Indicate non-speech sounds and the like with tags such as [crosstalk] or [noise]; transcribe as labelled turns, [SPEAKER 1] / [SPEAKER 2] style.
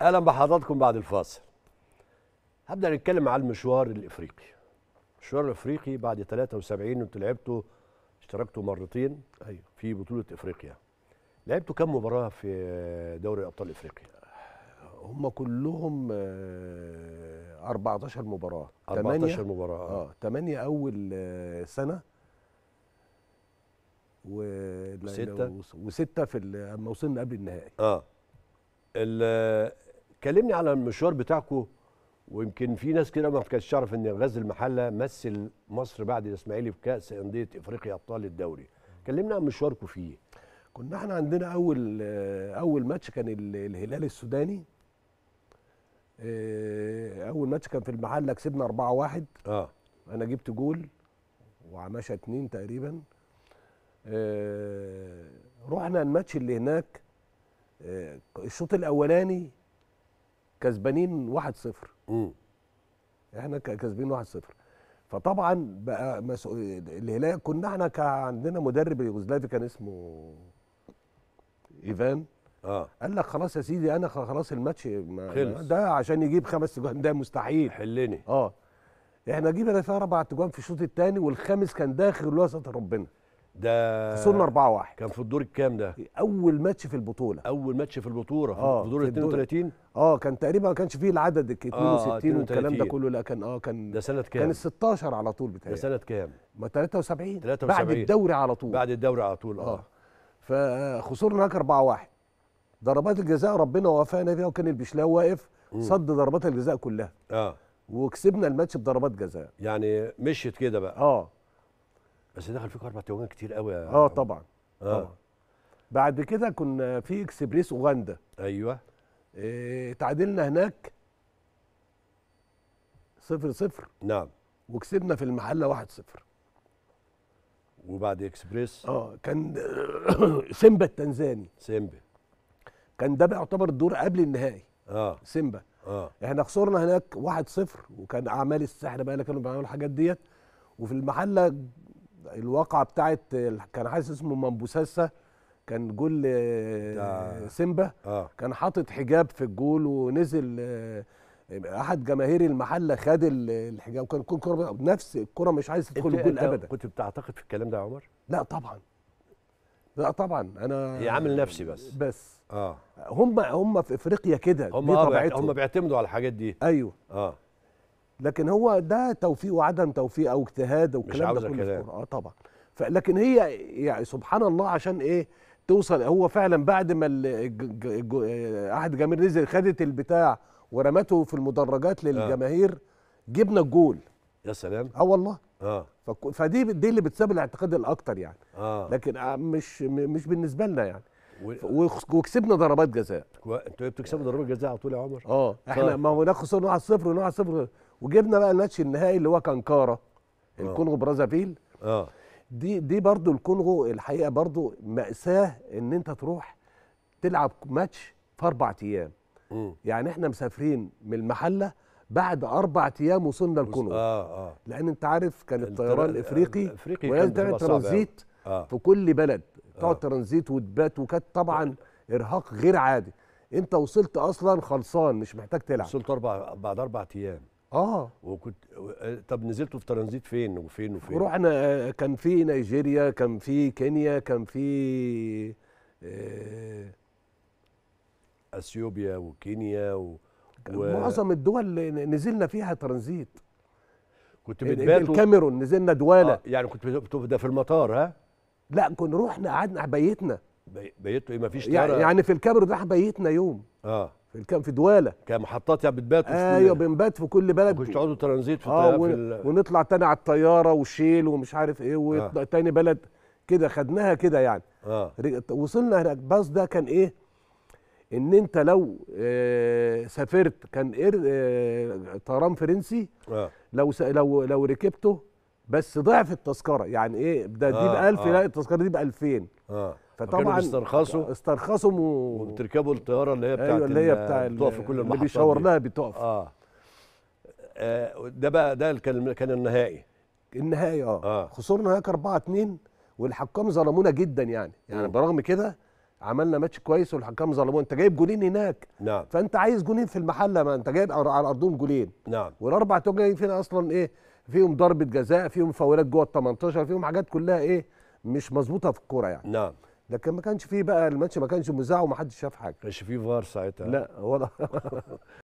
[SPEAKER 1] اهلا بحضراتكم بعد الفاصل هبدا نتكلم على المشوار الافريقي المشوار الافريقي بعد 73 انتوا لعبتوا اشتركتوا مرتين ايوه في بطوله افريقيا لعبتوا كم مباراه في دوري ابطال افريقيا هم كلهم 14 آه، مباراه 14 مباراه اه 8 آه، اول آه، سنه و وستة وستة في لما وصلنا قبل النهائي اه كلمني على المشوار بتاعكم ويمكن في ناس كده ما كانتش تعرف ان غزل المحله مثل مصر بعد الاسماعيلي في كاس انديه افريقيا ابطال الدوري كلمنا عن مشواركم فيه كنا احنا عندنا اول اول ماتش كان الهلال السوداني آه، اول ماتش كان في المحله كسبنا 4-1 اه انا جبت جول وعماشه اتنين تقريبا آه، رحنا الماتش اللي هناك آه، الشوط الاولاني كسبانين 1-0 احنا كسبانين 1-0 فطبعا بقى مسؤول الهلال كنا احنا عندنا مدرب يوغوسلافي كان اسمه ايفان اه قال لك خلاص يا سيدي انا خلاص الماتش خلص ده عشان يجيب خمس جوان ده مستحيل حلني اه احنا جبنا ثلاث اربع تجوان في الشوط الثاني والخامس كان داخل وسط ربنا ده خسرنا 4-1 كان في الدور الكام ده؟ اول ماتش في البطوله اول ماتش في البطوله آه في دور 32 اه كان تقريبا ما كانش فيه العدد 62 آه والكلام ده كله لا كان اه كان ده سنه كام؟ كان ال 16 على طول بتهيألي ده سنه كام؟ ما 73 73 بعد الدوري على طول بعد الدوري على طول اه, آه. فخسرنا هناك 4-1 ضربات الجزاء ربنا وفقنا فيها وكان البشلاوي واقف صد ضربات الجزاء كلها اه وكسبنا الماتش بضربات جزاء يعني مشيت كده بقى اه بس دخل فيكم اربع توجان كتير قوي اه طبعا آه. طبعا بعد كده كنا في اكسبريس اوغندا ايوه اه تعادلنا هناك صفر صفر نعم وكسبنا في المحله واحد صفر وبعد اكسبريس اه كان [coughs] سيمبا التنزاني سيمبا كان ده بيعتبر الدور قبل النهائي اه سيمبا اه احنا خسرنا هناك 1 صفر وكان اعمال السحر بقى اللي كانوا بيعملوا الحاجات ديت وفي المحله الواقعه بتاعت كان حاسس اسمه مامبوساسا كان جول سيمبا آه. كان حاطط حجاب في الجول ونزل آه، احد جماهير المحله خد الحجاب وكان كل كره نفس الكره مش عايز تدخل الجول ابدا كنت بتعتقد في الكلام ده يا عمر لا طبعا لا طبعا انا هي عامل نفسي بس بس اه هم هم في افريقيا كده هم دي آه، طبيعتهم هم بيعتمدوا على الحاجات دي ايوه اه لكن هو ده توفيق وعدم توفيق او اجتهاد والكلام ده كله اه طبعا لكن هي يعني سبحان الله عشان ايه توصل هو فعلا بعد ما احد جماهير نزل خدت البتاع ورمته في المدرجات آه. للجماهير آه. جبنا الجول يا سلام اه والله اه فدي دي اللي بتسبب الاعتقاد الاكتر يعني آه. لكن آه، مش مش بالنسبه لنا يعني و... وكسبنا ضربات جزاء انتوا ايه، بتكسبوا ضربات جزاء على طول يا عمر اه احنا ما هو ناخسر 1 0 ون 1 0 وجبنا بقى الماتش النهائي اللي هو كانكارا اه. الكونغو برازافيل اه دي دي برضو الكونغو الحقيقه برضو ماساه ان انت تروح تلعب ماتش في اربع ايام يعني احنا مسافرين من المحله بعد اربع ايام وصلنا الكونغو آه آه. لان انت عارف كان الطيران الافريقي الافريقي تعمل ترانزيت آه. في كل بلد تقعد آه. ترانزيت وتبات وكانت طبعا ارهاق غير عادي انت وصلت اصلا خلصان مش محتاج تلعب وصلت اربع بعد اربع ايام اه وكنت طب نزلتوا في ترانزيت فين وفين وفين رحنا آه، كان في نيجيريا كان في كينيا كان في آه، اثيوبيا وكينيا و... و... معظم الدول نزلنا فيها ترانزيت كنت بتبات الكاميرون نزلنا دواله آه يعني كنت بتبدا في المطار ها لا كنا رحنا قعدنا بيتنا بي... ايه مفيش يعني, يعني في الكبر ده بيتنا يوم اه في الكام في دواله كمحطات يعني بتبات آه ايوه بنبات في كل بلد كنتوا تقعدوا ترانزيت في, آه ون... في ال... ونطلع تاني على الطياره وشيل ومش عارف ايه وتاني آه. بلد كده خدناها كده يعني آه. وصلنا هناك باص ده كان ايه ان انت لو آه سافرت كان إير آه طيران فرنسي آه. لو س... لو لو ركبته بس ضعف التذكره يعني ايه ده دي آه، ب 1000 آه. لا التذكره دي ب 2000 اه فطبعا استرخصوا استرخصوا و... وبتركبوا الطياره اللي هي أيوة، بتاعت ايوه اللي هي بتاع بتقف في كل المحطات اللي بيشاور لها بتقف آه. اه ده بقى ده كان كان النهائي النهائي اه, آه. خسرنا هناك 4 2 والحكام ظلمونا جدا يعني يعني برغم كده عملنا ماتش كويس والحكام ظلمونا انت جايب جولين هناك نعم فانت عايز جولين في المحله ما انت جايب على ارضهم جولين نعم والاربع تجوان جايين فينا اصلا ايه فيهم ضربه جزاء فيهم فاولات جوه ال 18 فيهم حاجات كلها ايه مش مظبوطه في الكوره يعني نعم لكن ما كانش فيه بقى الماتش ما كانش مذاع وما حدش شاف حاجه ما كانش فيه فار ساعتها لا ولا [laughs]